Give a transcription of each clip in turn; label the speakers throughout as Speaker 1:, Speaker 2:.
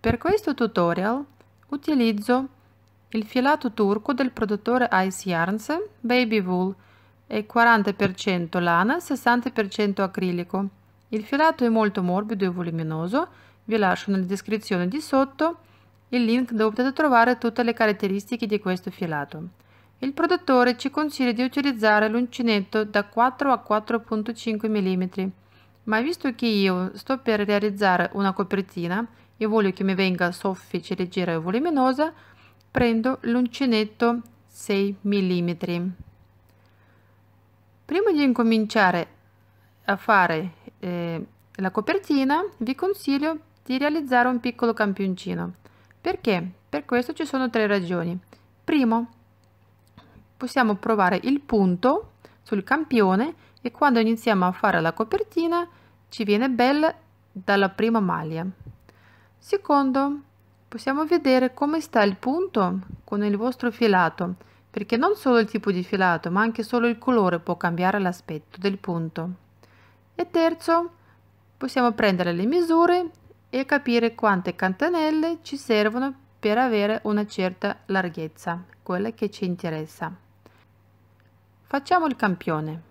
Speaker 1: Per questo tutorial utilizzo il filato turco del produttore Ice Yarns Baby Wool è 40% lana, 60% acrilico. Il filato è molto morbido e voluminoso, vi lascio nella descrizione di sotto il link dove potete trovare tutte le caratteristiche di questo filato. Il produttore ci consiglia di utilizzare l'uncinetto da 4 a 4.5 mm, ma visto che io sto per realizzare una copertina e voglio che mi venga soffice, leggera e voluminosa, prendo l'uncinetto 6 mm. Prima di incominciare a fare eh, la copertina, vi consiglio di realizzare un piccolo campioncino. Perché? Per questo ci sono tre ragioni. Primo, possiamo provare il punto sul campione e quando iniziamo a fare la copertina ci viene bella dalla prima maglia. Secondo, possiamo vedere come sta il punto con il vostro filato, perché non solo il tipo di filato, ma anche solo il colore può cambiare l'aspetto del punto. E terzo, possiamo prendere le misure e capire quante catenelle ci servono per avere una certa larghezza, quella che ci interessa. Facciamo il campione.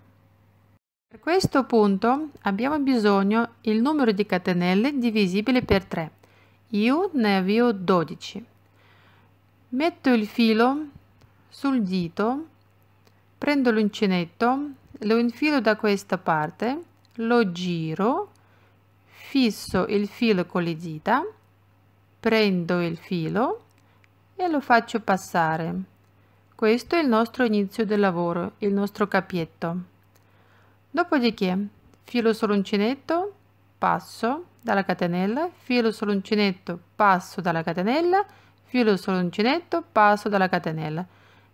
Speaker 1: Per questo punto abbiamo bisogno il numero di catenelle divisibile per 3. Io ne avevo 12. Metto il filo sul dito, prendo l'uncinetto, lo infilo da questa parte, lo giro, fisso il filo con le dita, prendo il filo e lo faccio passare. Questo è il nostro inizio del lavoro, il nostro capietto. Dopodiché filo sull'uncinetto, passo dalla catenella, filo sull'uncinetto, passo dalla catenella, filo sull'uncinetto, passo dalla catenella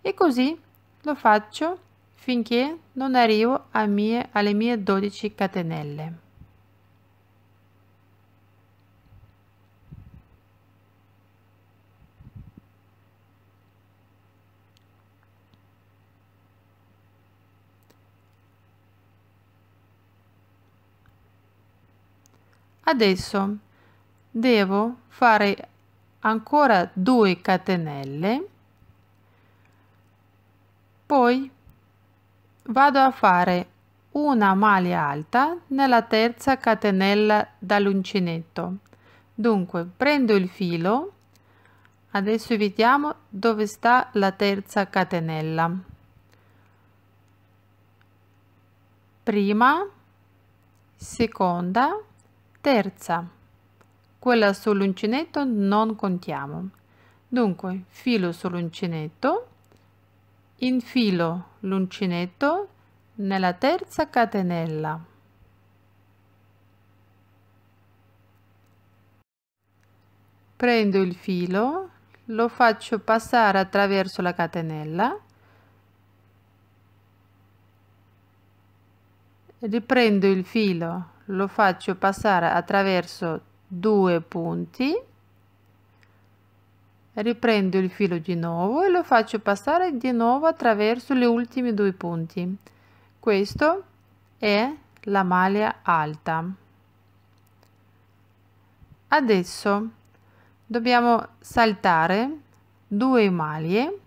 Speaker 1: e così lo faccio finché non arrivo mie, alle mie 12 catenelle. Adesso devo fare ancora 2 catenelle, poi vado a fare una maglia alta nella terza catenella dall'uncinetto. Dunque prendo il filo, adesso vediamo dove sta la terza catenella. Prima, seconda, Terza, quella sull'uncinetto non contiamo. Dunque, filo sull'uncinetto, infilo l'uncinetto nella terza catenella. Prendo il filo, lo faccio passare attraverso la catenella, riprendo il filo lo faccio passare attraverso due punti riprendo il filo di nuovo e lo faccio passare di nuovo attraverso gli ultimi due punti questo è la maglia alta adesso dobbiamo saltare due maglie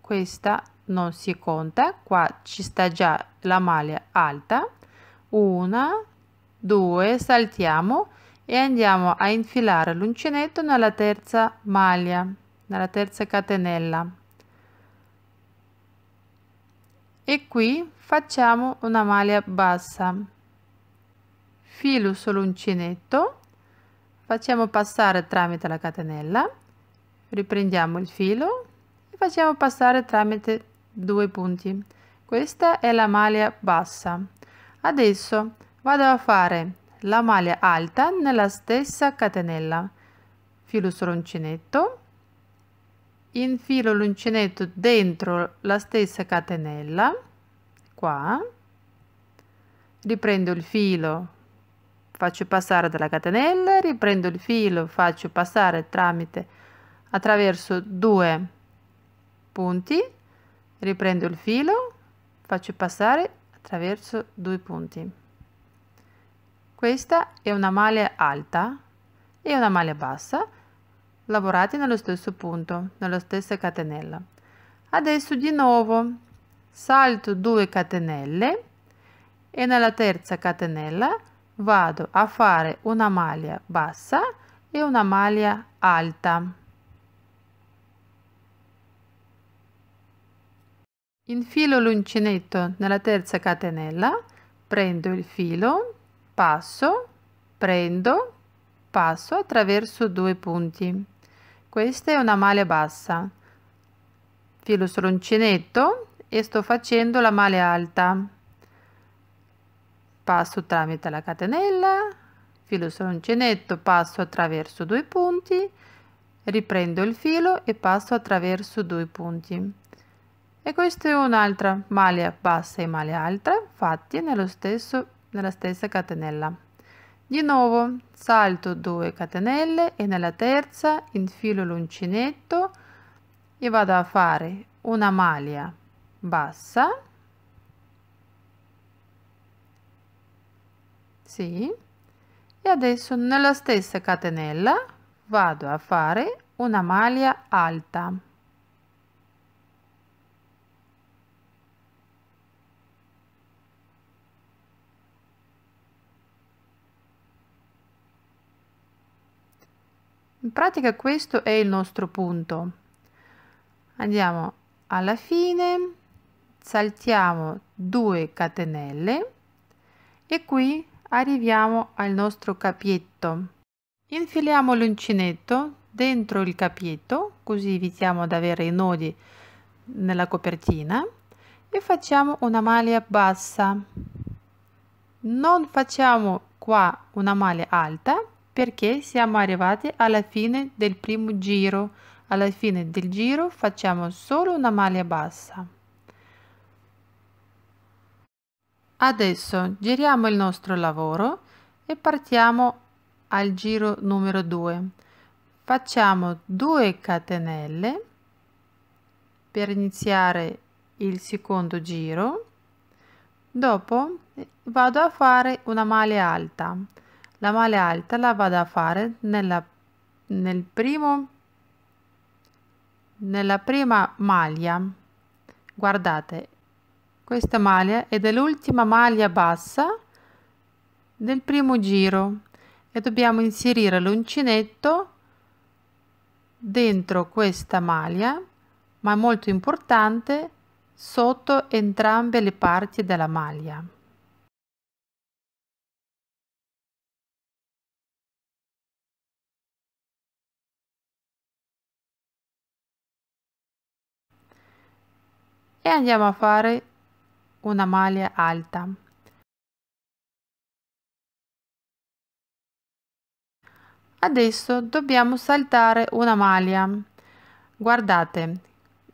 Speaker 1: questa non si conta qua ci sta già la maglia alta una 2 saltiamo e andiamo a infilare l'uncinetto nella terza maglia nella terza catenella e qui facciamo una maglia bassa filo sull'uncinetto facciamo passare tramite la catenella riprendiamo il filo e facciamo passare tramite due punti questa è la maglia bassa adesso vado a fare la maglia alta nella stessa catenella filo sull'uncinetto infilo l'uncinetto dentro la stessa catenella qua riprendo il filo faccio passare dalla catenella riprendo il filo faccio passare tramite attraverso due punti riprendo il filo faccio passare attraverso due punti questa è una maglia alta e una maglia bassa lavorati nello stesso punto, nella stessa catenella. Adesso di nuovo salto 2 catenelle e nella terza catenella vado a fare una maglia bassa e una maglia alta. Infilo l'uncinetto nella terza catenella, prendo il filo passo, prendo, passo attraverso due punti. Questa è una maglia bassa. Filo sull'uncinetto e sto facendo la maglia alta. Passo tramite la catenella, filo sull'uncinetto, passo attraverso due punti, riprendo il filo e passo attraverso due punti. E questa è un'altra maglia bassa e maglia alta, fatti nello stesso nella stessa catenella. Di nuovo salto 2 catenelle e nella terza infilo l'uncinetto e vado a fare una maglia bassa sì e adesso nella stessa catenella vado a fare una maglia alta In pratica questo è il nostro punto. Andiamo alla fine, saltiamo 2 catenelle e qui arriviamo al nostro capietto. Infiliamo l'uncinetto dentro il capietto, così evitiamo di avere i nodi nella copertina e facciamo una maglia bassa. Non facciamo qua una maglia alta perché siamo arrivati alla fine del primo giro. Alla fine del giro facciamo solo una maglia bassa. Adesso giriamo il nostro lavoro e partiamo al giro numero 2. Facciamo 2 catenelle per iniziare il secondo giro. Dopo vado a fare una maglia alta la male alta la vado a fare nella, nel primo, nella prima maglia guardate questa maglia è dell'ultima maglia bassa del primo giro e dobbiamo inserire l'uncinetto dentro questa maglia ma
Speaker 2: molto importante sotto entrambe le parti della maglia e andiamo a fare una maglia alta adesso dobbiamo saltare una maglia guardate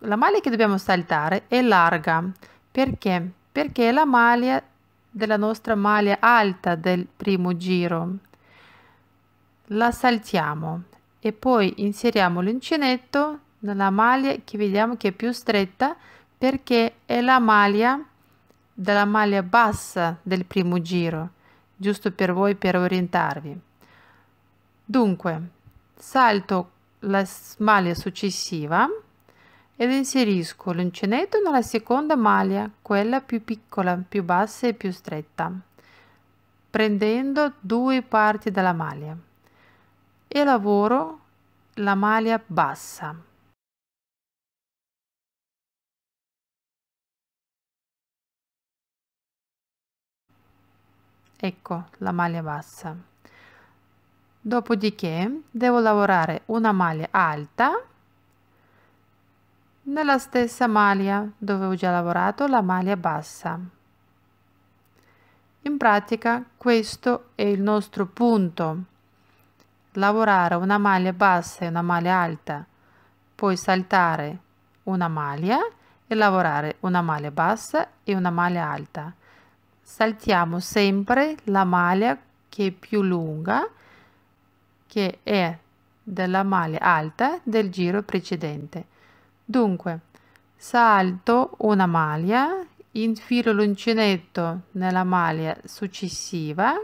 Speaker 1: la maglia che dobbiamo saltare è larga perché perché è la maglia della nostra maglia alta del primo giro la saltiamo e poi inseriamo l'uncinetto nella maglia che vediamo che è più stretta perché è la maglia della maglia bassa del primo giro, giusto per voi per orientarvi. Dunque, salto la maglia successiva ed inserisco l'uncinetto nella seconda maglia, quella più piccola, più bassa e più stretta, prendendo due parti della maglia
Speaker 2: e lavoro la maglia bassa. ecco la maglia bassa dopodiché
Speaker 1: devo lavorare una maglia alta nella stessa maglia dove ho già lavorato la maglia bassa in pratica questo è il nostro punto lavorare una maglia bassa e una maglia alta poi saltare una maglia e lavorare una maglia bassa e una maglia alta saltiamo sempre la maglia che è più lunga che è della maglia alta del giro precedente dunque salto una maglia infilo l'uncinetto nella maglia successiva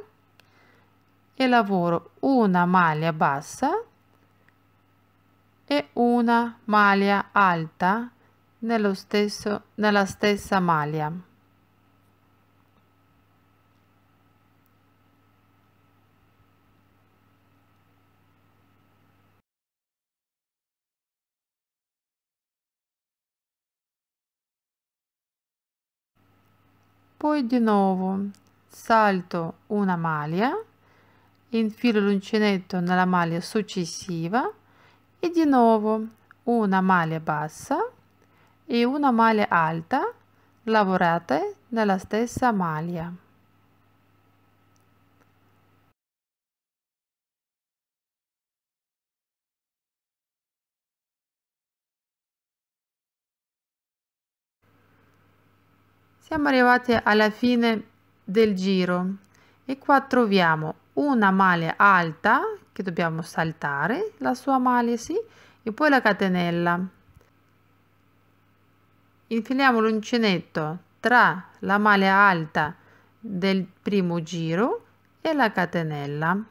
Speaker 1: e lavoro una maglia bassa e una maglia alta nello stesso, nella stessa maglia
Speaker 2: poi di nuovo
Speaker 1: salto una maglia infilo l'uncinetto nella maglia successiva e di nuovo una maglia bassa e una maglia alta lavorate nella stessa maglia
Speaker 2: Siamo arrivate alla fine
Speaker 1: del giro e qua troviamo una male alta che dobbiamo saltare la sua male sì e poi la catenella infiliamo l'uncinetto tra la male alta
Speaker 2: del primo giro e la catenella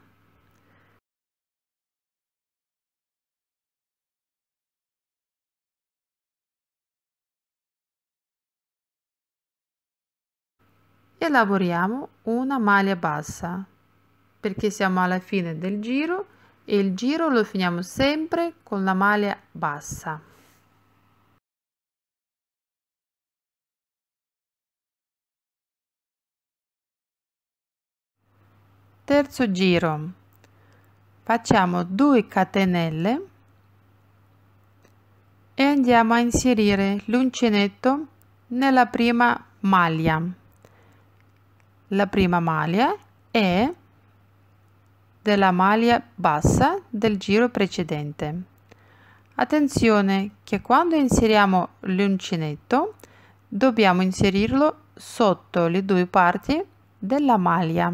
Speaker 2: e lavoriamo una maglia bassa perché siamo alla fine del giro e il giro lo finiamo sempre con la maglia bassa terzo giro facciamo
Speaker 1: 2 catenelle e andiamo a inserire l'uncinetto nella prima maglia la prima maglia e della maglia bassa del giro precedente. Attenzione che quando inseriamo l'uncinetto dobbiamo inserirlo sotto le due parti della maglia.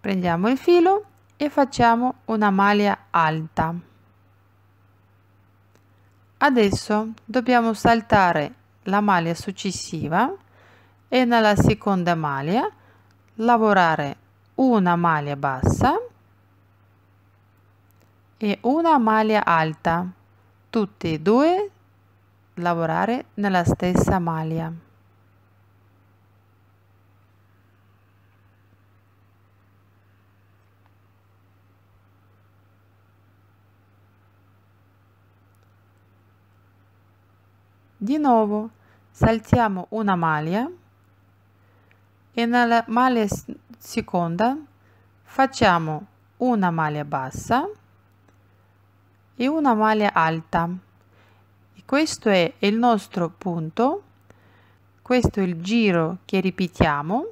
Speaker 1: Prendiamo il filo e facciamo una maglia alta. Adesso dobbiamo saltare la maglia successiva e nella seconda maglia lavorare una maglia bassa e una maglia alta tutte e due lavorare nella stessa maglia Di nuovo saltiamo una maglia e nella maglia seconda facciamo una maglia bassa e una maglia alta. E questo è il nostro punto, questo è il giro che ripetiamo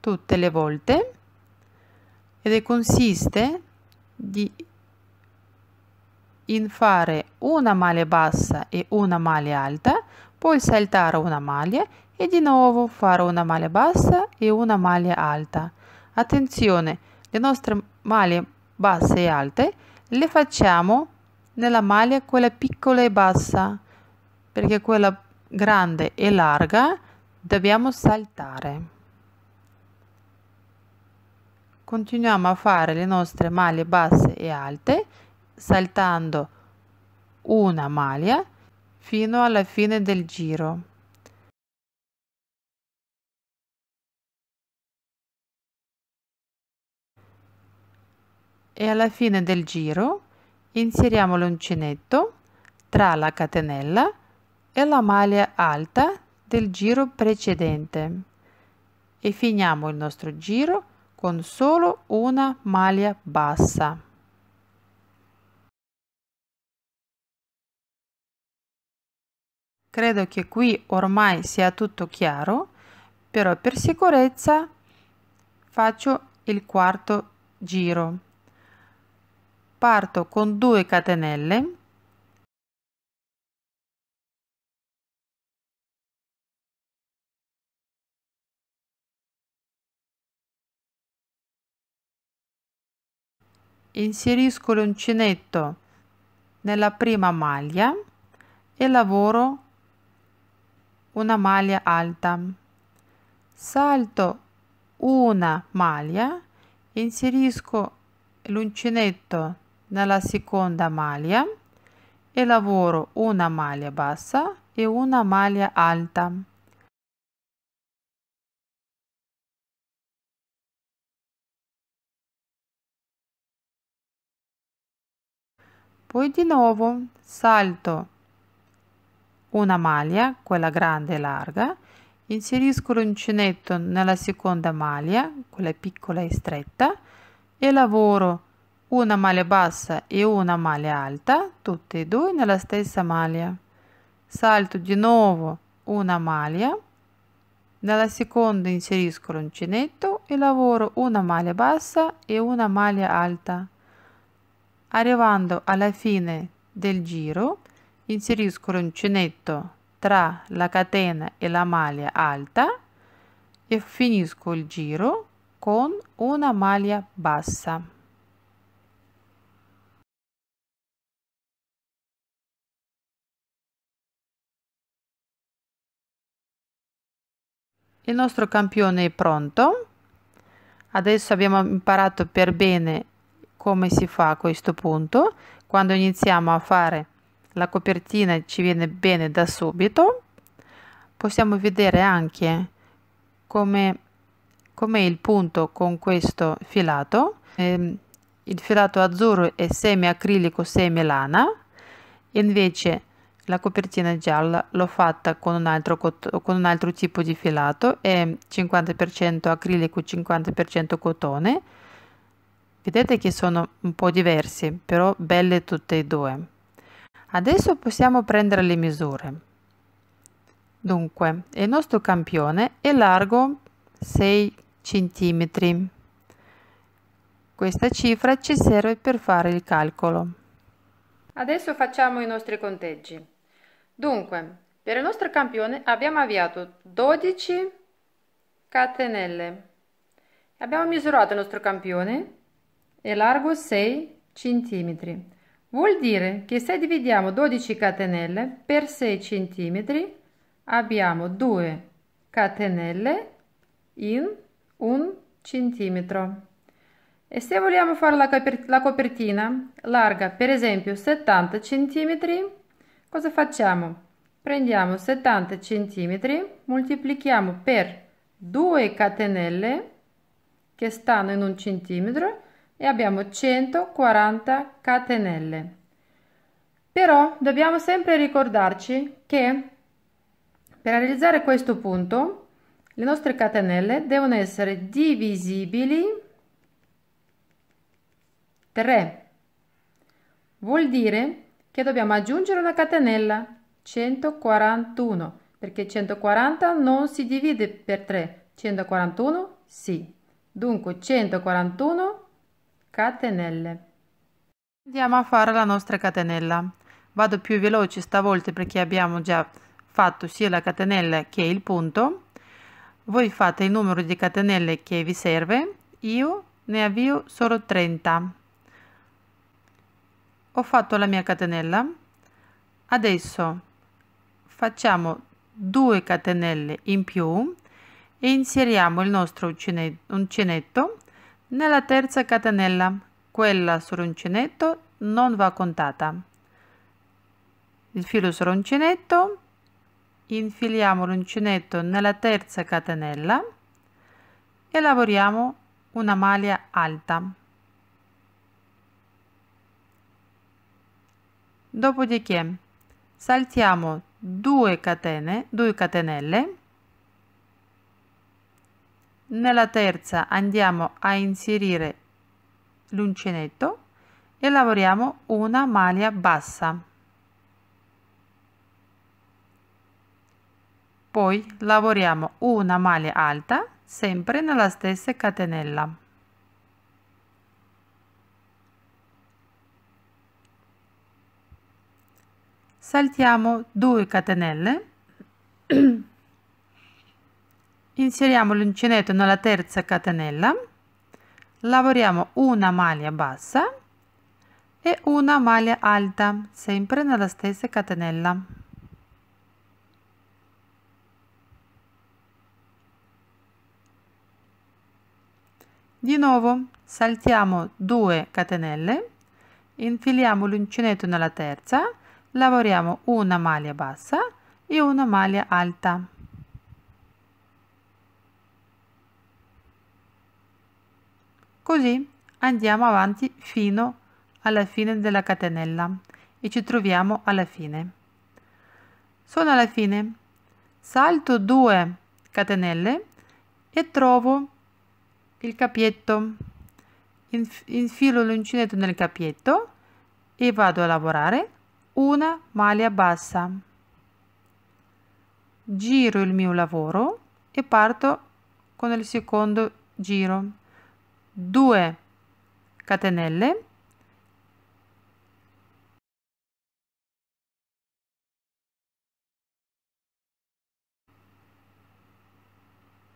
Speaker 1: tutte le volte ed è consiste di in fare una maglia bassa e una maglia alta, poi saltare una maglia e di nuovo fare una maglia bassa e una maglia alta. Attenzione, le nostre maglie basse e alte le facciamo nella maglia quella piccola e bassa, perché quella grande e larga dobbiamo saltare. Continuiamo a fare le nostre maglie basse e alte saltando
Speaker 2: una maglia fino alla fine del giro. E alla fine del giro inseriamo
Speaker 1: l'uncinetto tra la catenella e la maglia alta del giro precedente e finiamo il nostro giro con
Speaker 2: solo una maglia bassa. credo che qui ormai
Speaker 1: sia tutto chiaro, però per sicurezza faccio
Speaker 2: il quarto giro. Parto con 2 catenelle, inserisco l'uncinetto
Speaker 1: nella prima maglia e lavoro una maglia alta. Salto una maglia, inserisco l'uncinetto nella seconda maglia
Speaker 2: e lavoro una maglia bassa e una maglia alta. Poi di nuovo salto una maglia, quella grande e
Speaker 1: larga, inserisco l'uncinetto nella seconda maglia, quella piccola e stretta, e lavoro una maglia bassa e una maglia alta, tutte e due nella stessa maglia. Salto di nuovo una maglia, nella seconda inserisco l'uncinetto e lavoro una maglia bassa e una maglia alta. Arrivando alla fine del giro, inserisco l'uncinetto tra la catena e la maglia alta e finisco il giro con una
Speaker 2: maglia bassa. Il nostro campione è pronto. Adesso
Speaker 1: abbiamo imparato per bene come si fa a questo punto. Quando iniziamo a fare la copertina ci viene bene da subito possiamo vedere anche come, come il punto con questo filato eh, il filato azzurro è semi acrilico semi lana invece la copertina gialla l'ho fatta con un, altro, con un altro tipo di filato è 50% acrilico 50% cotone vedete che sono un po' diversi però belle tutte e due Adesso possiamo prendere le misure. Dunque, il nostro campione è largo 6 cm. Questa cifra ci serve per fare il calcolo. Adesso facciamo i nostri conteggi. Dunque, per il nostro campione abbiamo avviato 12 catenelle. Abbiamo misurato il nostro campione, è largo 6 cm. Vuol dire che se dividiamo 12 catenelle per 6 centimetri abbiamo 2 catenelle in un centimetro E se vogliamo fare la, copertina larga, per esempio 70 centimetri cosa facciamo? Prendiamo 70 centimetri moltiplichiamo per 2 catenelle che stanno in un centimetro e abbiamo 140 catenelle. Però dobbiamo sempre ricordarci che per realizzare questo punto le nostre catenelle devono essere divisibili 3. Vuol dire che dobbiamo aggiungere una catenella 141 perché 140 non si divide per 3, 141 sì. Dunque 141 catenelle andiamo a fare la nostra catenella vado più veloce stavolta perché abbiamo già fatto sia la catenella che il punto voi fate il numero di catenelle che vi serve io ne avvio solo 30 ho fatto la mia catenella adesso facciamo 2 catenelle in più e inseriamo il nostro uncinetto nella terza catenella, quella sull'uncinetto non va contata. Il filo sull'uncinetto, infiliamo l'uncinetto nella terza catenella e lavoriamo una maglia alta. Dopodiché saltiamo 2 catene, 2 catenelle nella terza andiamo a inserire l'uncinetto e lavoriamo una maglia bassa. Poi lavoriamo una maglia alta sempre nella stessa catenella. Saltiamo 2 catenelle inseriamo l'uncinetto nella terza catenella lavoriamo una maglia bassa e una maglia alta sempre nella stessa catenella di nuovo saltiamo 2 catenelle infiliamo l'uncinetto nella terza lavoriamo una maglia bassa e una maglia alta Così andiamo avanti fino alla fine della catenella e ci troviamo alla fine. Sono alla fine, salto 2 catenelle e trovo il capietto. Infilo l'uncinetto nel capietto e vado a lavorare una maglia bassa. Giro il mio lavoro e parto con il secondo giro
Speaker 2: 2 catenelle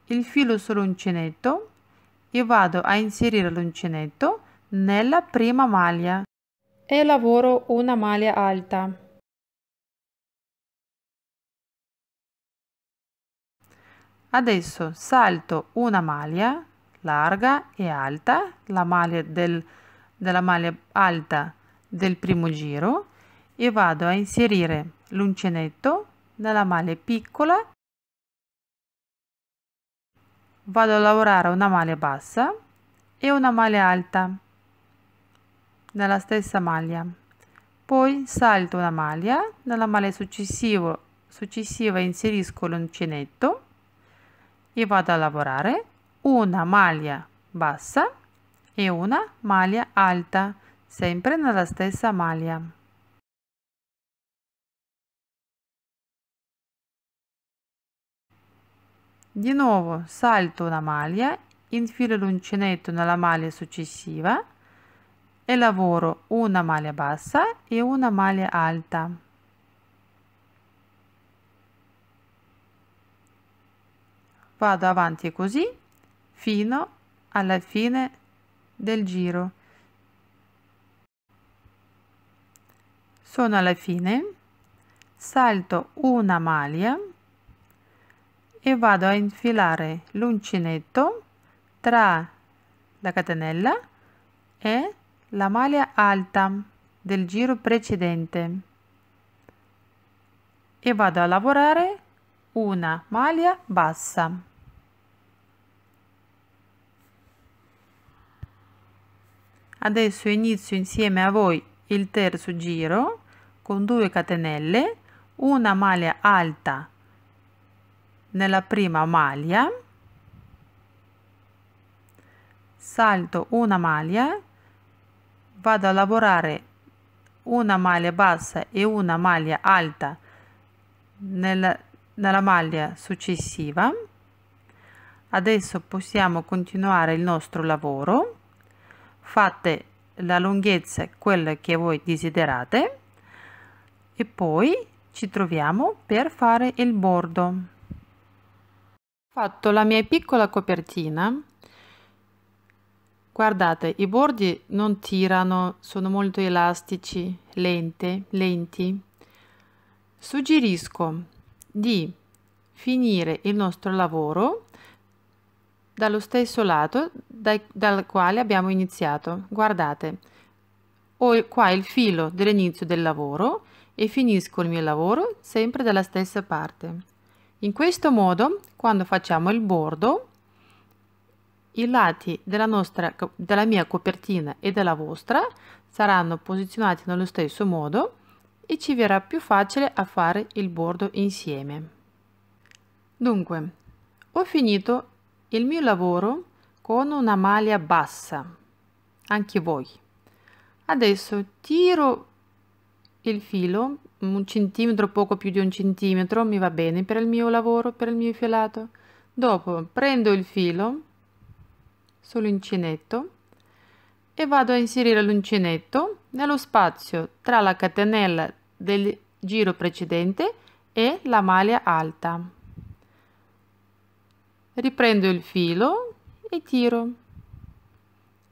Speaker 2: il filo sull'uncinetto e vado a inserire l'uncinetto nella prima maglia e lavoro una maglia alta adesso salto una maglia larga e alta,
Speaker 1: la maglia del, della maglia alta del primo giro e vado a inserire l'uncinetto nella maglia piccola vado a lavorare una maglia bassa e una maglia alta nella stessa maglia poi salto una maglia nella maglia successiva inserisco l'uncinetto e vado a lavorare una maglia bassa
Speaker 2: e una maglia alta, sempre nella stessa maglia. Di nuovo salto una maglia, infilo l'uncinetto nella
Speaker 1: maglia successiva e lavoro una maglia bassa e una maglia alta. Vado avanti così fino alla fine del giro. Sono alla fine, salto una maglia e vado a infilare l'uncinetto tra la catenella e la maglia alta del giro precedente e vado a lavorare una maglia bassa adesso inizio insieme a voi il terzo giro con 2 catenelle una maglia alta nella prima maglia salto una maglia vado a lavorare una maglia bassa e una maglia alta nella, nella maglia successiva adesso possiamo continuare il nostro lavoro fate la lunghezza quella che voi desiderate e poi ci troviamo per fare il bordo fatto la mia piccola copertina guardate i bordi non tirano sono molto elastici lente lenti suggerisco di finire il nostro lavoro dallo stesso lato dai, dal quale abbiamo iniziato. Guardate, ho qua il filo dell'inizio del lavoro e finisco il mio lavoro sempre dalla stessa parte. In questo modo, quando facciamo il bordo, i lati della, nostra, della mia copertina e della vostra saranno posizionati nello stesso modo e ci verrà più facile a fare il bordo insieme. Dunque, ho finito il mio lavoro con una maglia bassa, anche voi. Adesso tiro il filo un centimetro, poco più di un centimetro, mi va bene per il mio lavoro, per il mio filato. Dopo prendo il filo sull'uncinetto e vado a inserire l'uncinetto nello spazio tra la catenella del giro precedente e la maglia alta riprendo il filo e tiro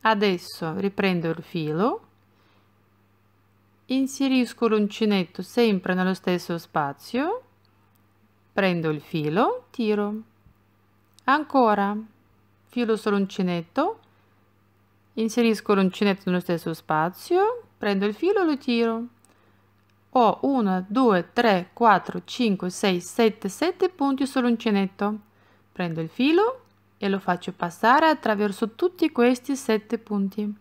Speaker 1: adesso riprendo il filo inserisco l'uncinetto sempre nello stesso spazio prendo il filo tiro ancora filo sull'uncinetto inserisco l'uncinetto nello stesso spazio prendo il filo e lo tiro ho 1 2 3 4 5 6 7 7 punti sull'uncinetto Prendo il filo e lo faccio passare attraverso tutti questi sette punti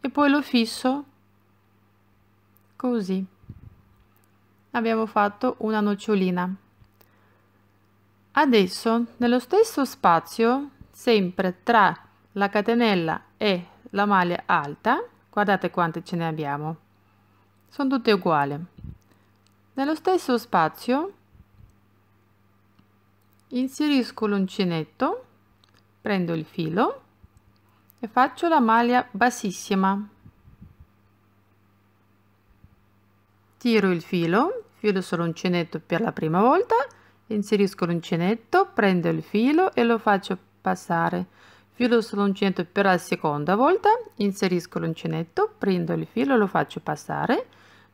Speaker 1: e poi lo fisso così. Abbiamo fatto una nocciolina. Adesso nello stesso spazio, sempre tra la catenella e la maglia alta, guardate quante ce ne abbiamo, sono tutte uguali. Nello stesso spazio inserisco l'uncinetto prendo il filo e faccio la maglia bassissima tiro il filo filo sull'uncinetto per la prima volta inserisco l'uncinetto prendo il filo e lo faccio passare filo sull'uncinetto per la seconda volta inserisco l'uncinetto prendo il filo lo faccio passare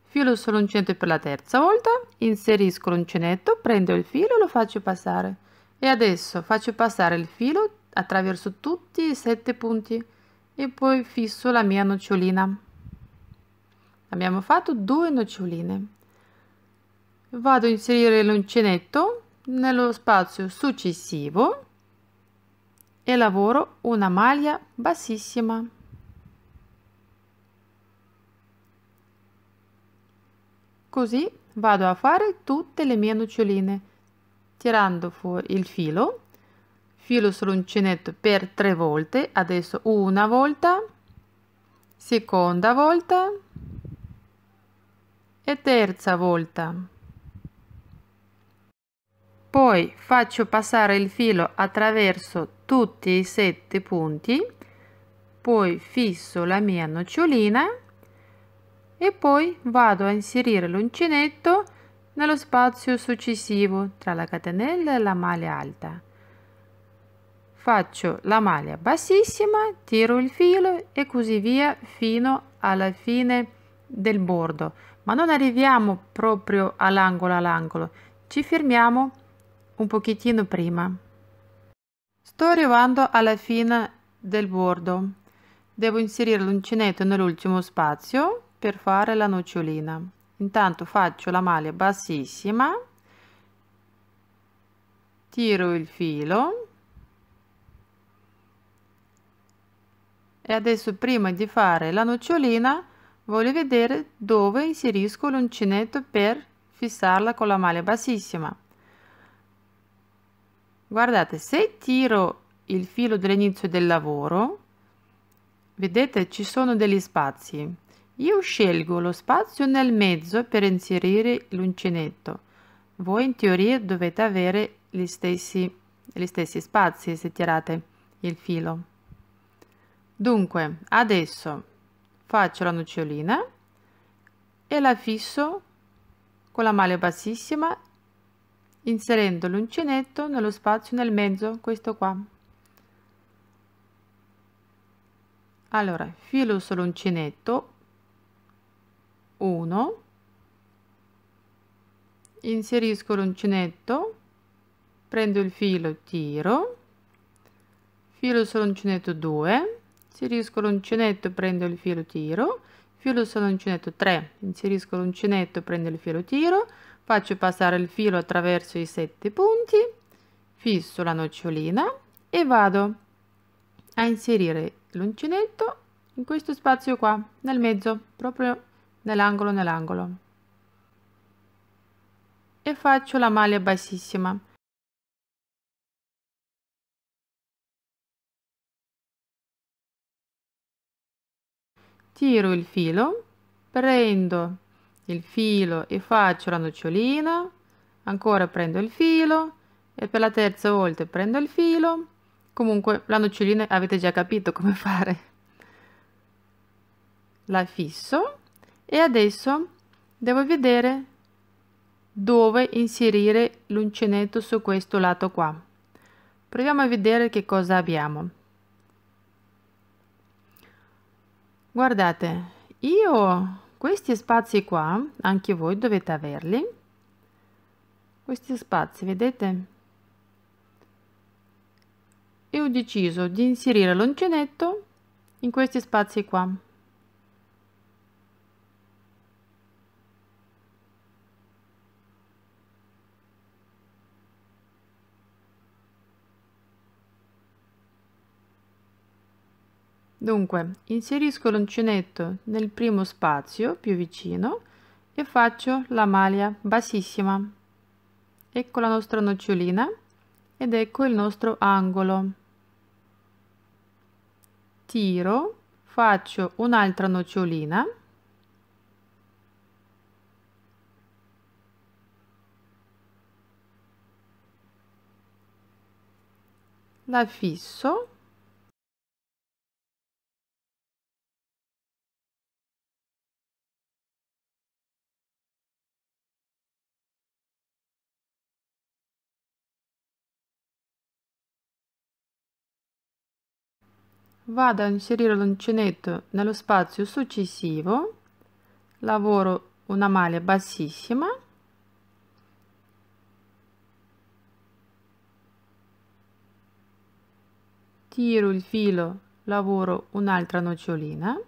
Speaker 1: filo sull'uncinetto per la terza volta inserisco l'uncinetto prendo il filo lo faccio passare e adesso faccio passare il filo attraverso tutti i sette punti e poi fisso la mia nocciolina abbiamo fatto due noccioline vado a inserire l'uncinetto nello spazio successivo e lavoro una maglia bassissima così vado a fare tutte le mie noccioline tirando fuori il filo filo sull'uncinetto per tre volte adesso una volta seconda volta e terza volta poi faccio passare il filo attraverso tutti i sette punti poi fisso la mia nocciolina e poi vado a inserire l'uncinetto nello spazio successivo tra la catenella e la maglia alta. Faccio la maglia bassissima, tiro il filo e così via fino alla fine del bordo, ma non arriviamo proprio all'angolo all'angolo, ci fermiamo un pochettino prima. Sto arrivando alla fine del bordo, devo inserire l'uncinetto nell'ultimo spazio per fare la nocciolina intanto faccio la maglia bassissima tiro il filo e adesso prima di fare la nocciolina voglio vedere dove inserisco l'uncinetto per fissarla con la maglia bassissima guardate se tiro il filo dell'inizio del lavoro vedete ci sono degli spazi io scelgo lo spazio nel mezzo per inserire l'uncinetto. Voi in teoria dovete avere gli stessi, gli stessi spazi se tirate il filo. Dunque, adesso faccio la nocciolina e la fisso con la maglia bassissima inserendo l'uncinetto nello spazio nel mezzo, questo qua. Allora, filo sull'uncinetto 1 inserisco l'uncinetto prendo il filo tiro filo sull'uncinetto 2 inserisco l'uncinetto prendo il filo tiro filo sull'uncinetto 3 inserisco l'uncinetto prendo il filo tiro faccio passare il filo attraverso i 7 punti fisso la nocciolina e vado a inserire l'uncinetto in questo spazio qua nel mezzo proprio
Speaker 2: nell'angolo nell'angolo e faccio la maglia bassissima tiro il filo prendo
Speaker 1: il filo e faccio la nocciolina ancora prendo il filo e per la terza volta prendo il filo comunque la nocciolina avete già capito come fare la fisso e adesso devo vedere dove inserire l'uncinetto su questo lato qua proviamo a vedere che cosa abbiamo guardate io questi spazi qua anche voi dovete averli questi spazi vedete e ho deciso di inserire l'uncinetto in questi spazi qua Dunque, inserisco l'uncinetto nel primo spazio più vicino e faccio la maglia bassissima. Ecco la nostra nocciolina ed ecco il nostro angolo. Tiro, faccio un'altra nocciolina.
Speaker 2: La fisso vado a inserire l'uncinetto nello spazio successivo
Speaker 1: lavoro una maglia bassissima tiro il filo lavoro un'altra nocciolina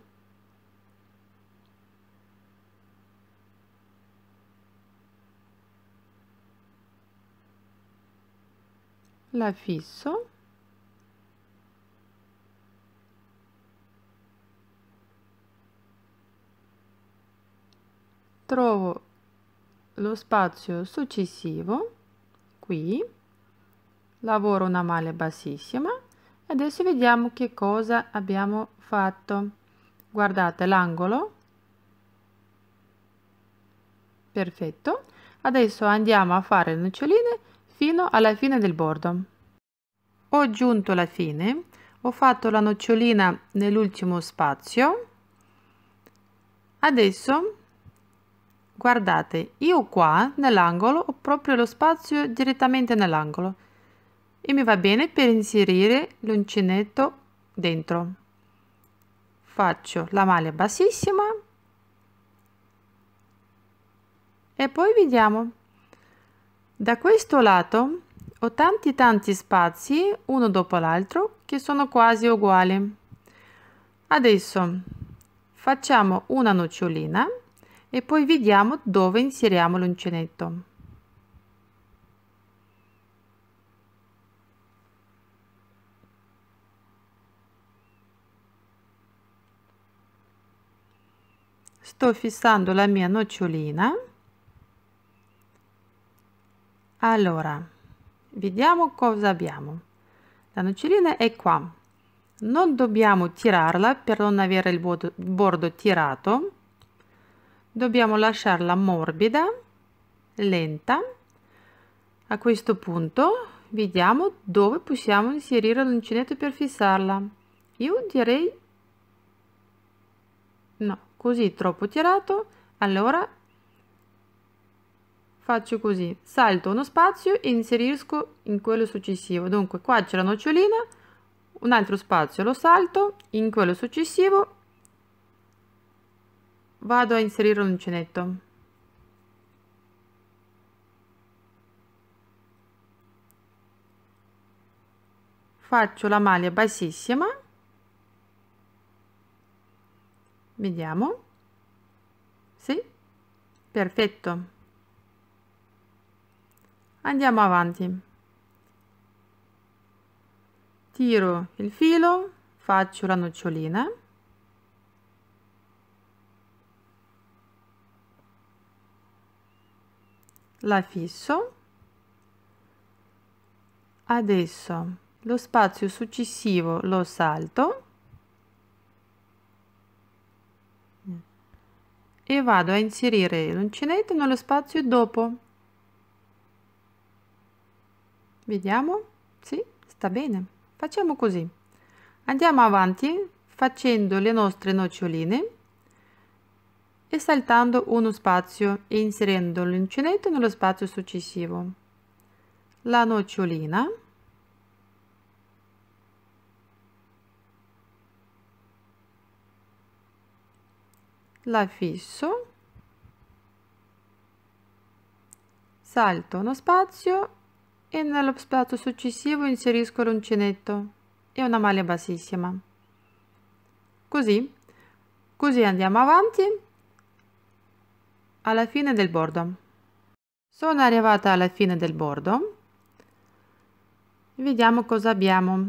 Speaker 1: la fisso trovo lo spazio successivo qui lavoro una maglia bassissima adesso vediamo che cosa abbiamo fatto guardate l'angolo perfetto adesso andiamo a fare le noccioline fino alla fine del bordo ho giunto alla fine ho fatto la nocciolina nell'ultimo spazio adesso Guardate, io qua nell'angolo ho proprio lo spazio direttamente nell'angolo e mi va bene per inserire l'uncinetto dentro. Faccio la maglia bassissima e poi vediamo. Da questo lato ho tanti tanti spazi uno dopo l'altro che sono quasi uguali. Adesso facciamo una nocciolina e poi vediamo dove inseriamo l'uncinetto. Sto fissando la mia nocciolina. Allora, vediamo cosa abbiamo. La nocciolina è qua. Non dobbiamo tirarla per non avere il bordo tirato dobbiamo lasciarla morbida lenta a questo punto vediamo dove possiamo inserire l'uncinetto per fissarla io direi no così troppo tirato allora faccio così salto uno spazio e inserisco in quello successivo dunque qua c'è la nocciolina un altro spazio lo salto in quello successivo vado a inserire un uncinetto faccio la maglia bassissima vediamo sì perfetto andiamo avanti tiro il filo faccio la nocciolina la fisso adesso lo spazio successivo lo salto e vado a inserire l'uncinetto nello spazio dopo vediamo sì sta bene facciamo così andiamo avanti facendo le nostre noccioline e saltando uno spazio e inserendo l'uncinetto nello spazio successivo. La nocciolina la fisso, salto uno spazio e nello spazio successivo inserisco l'uncinetto e una maglia bassissima. Così, così andiamo avanti alla fine del bordo sono arrivata alla fine del bordo vediamo cosa abbiamo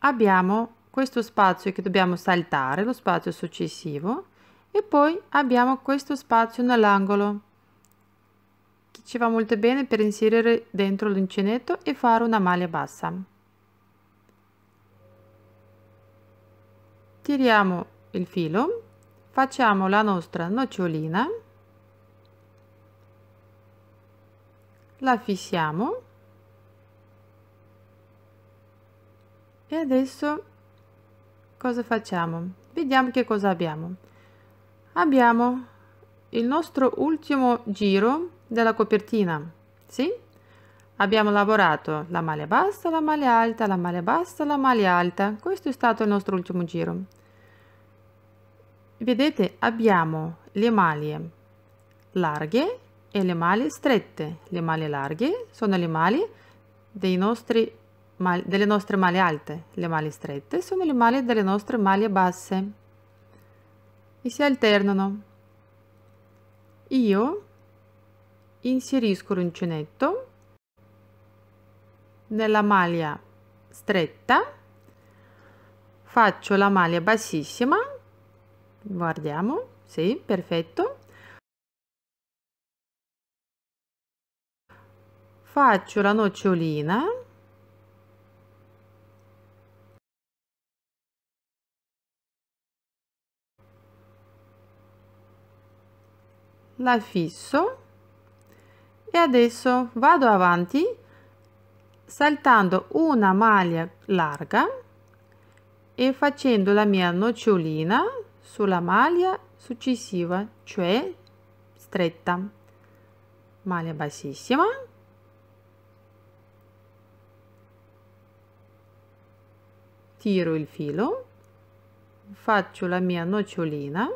Speaker 1: abbiamo questo spazio che dobbiamo saltare lo spazio successivo e poi abbiamo questo spazio nell'angolo che ci va molto bene per inserire dentro l'uncinetto e fare una maglia bassa tiriamo il filo facciamo la nostra nocciolina la fissiamo e adesso cosa facciamo vediamo che cosa abbiamo abbiamo il nostro ultimo giro della copertina sì abbiamo lavorato la maglia bassa la maglia alta la maglia bassa la maglia alta questo è stato il nostro ultimo giro vedete abbiamo le maglie larghe e le maglie strette le maglie larghe sono le maglie nostri, delle nostre maglie alte le maglie strette sono le maglie delle nostre maglie basse e si alternano io inserisco l'uncinetto nella maglia stretta faccio la maglia bassissima Guardiamo, sì,
Speaker 2: perfetto. Faccio la nocciolina. La fisso e adesso vado
Speaker 1: avanti saltando una maglia larga e facendo la mia nocciolina sulla maglia successiva, cioè stretta. Maglia bassissima. Tiro il filo, faccio la mia nocciolina.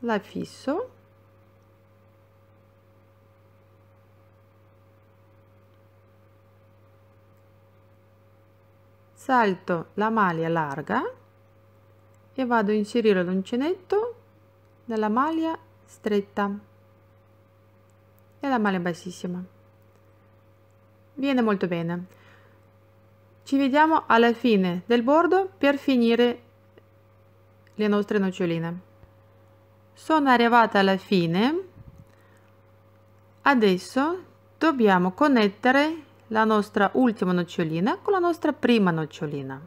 Speaker 1: La fisso. salto la maglia larga e vado a inserire l'uncinetto nella maglia stretta e la maglia bassissima viene molto bene ci vediamo alla fine del bordo per finire le nostre noccioline sono arrivata alla fine adesso dobbiamo connettere la nostra ultima nocciolina con la nostra prima nocciolina.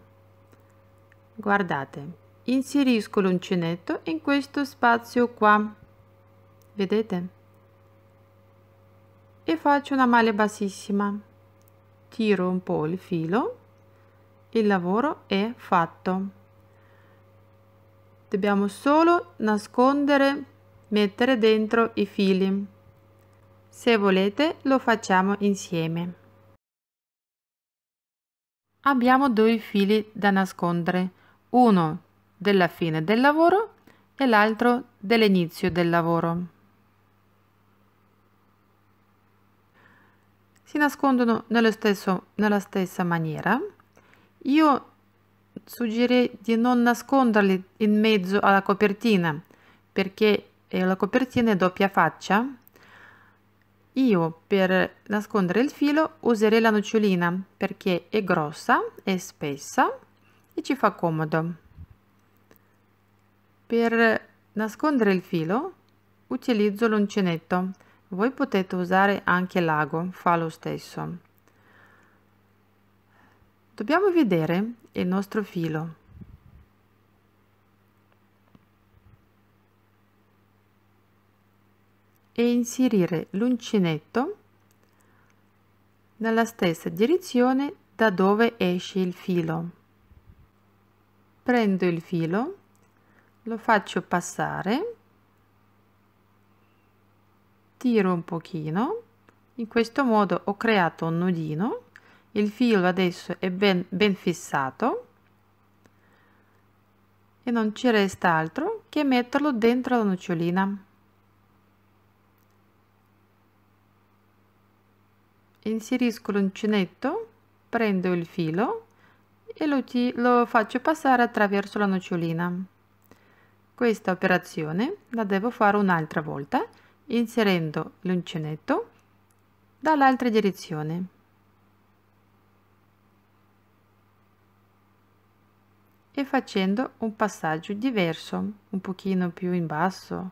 Speaker 1: Guardate, inserisco l'uncinetto in questo spazio qua, vedete? E faccio una maglia bassissima, tiro un po' il filo, il lavoro è fatto. Dobbiamo solo nascondere, mettere dentro i fili. Se volete lo facciamo insieme abbiamo due fili da nascondere, uno della fine del lavoro e l'altro dell'inizio del lavoro. Si nascondono nello stesso, nella stessa maniera. Io suggerirei di non nasconderli in mezzo alla copertina perché eh, la copertina è doppia faccia io per nascondere il filo userei la nocciolina perché è grossa, è spessa e ci fa comodo. Per nascondere il filo utilizzo l'uncinetto. Voi potete usare anche l'ago, fa lo stesso. Dobbiamo vedere il nostro filo. e inserire l'uncinetto nella stessa direzione da dove esce il filo. Prendo il filo, lo faccio passare, tiro un pochino, in questo modo ho creato un nodino, il filo adesso è ben, ben fissato e non ci resta altro che metterlo dentro la nocciolina. inserisco l'uncinetto prendo il filo e lo, lo faccio passare attraverso la nocciolina questa operazione la devo fare un'altra volta inserendo l'uncinetto dall'altra direzione e facendo un passaggio diverso un pochino più in basso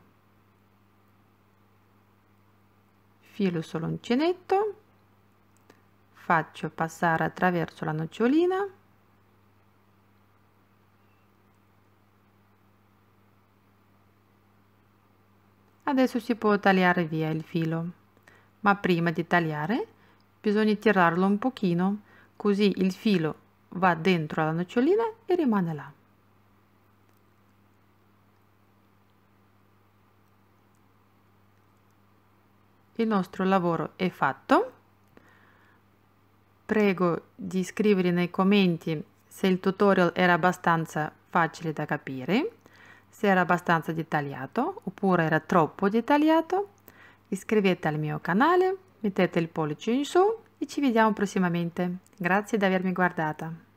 Speaker 1: filo sull'uncinetto faccio passare attraverso la nocciolina adesso si può tagliare via il filo ma prima di tagliare bisogna tirarlo un pochino così il filo va dentro alla nocciolina e rimane là il nostro lavoro è fatto prego di scrivere nei commenti se il tutorial era abbastanza facile da capire, se era abbastanza dettagliato oppure era troppo dettagliato. Iscrivetevi al mio canale, mettete il pollice in su e ci vediamo prossimamente. Grazie di avermi guardata.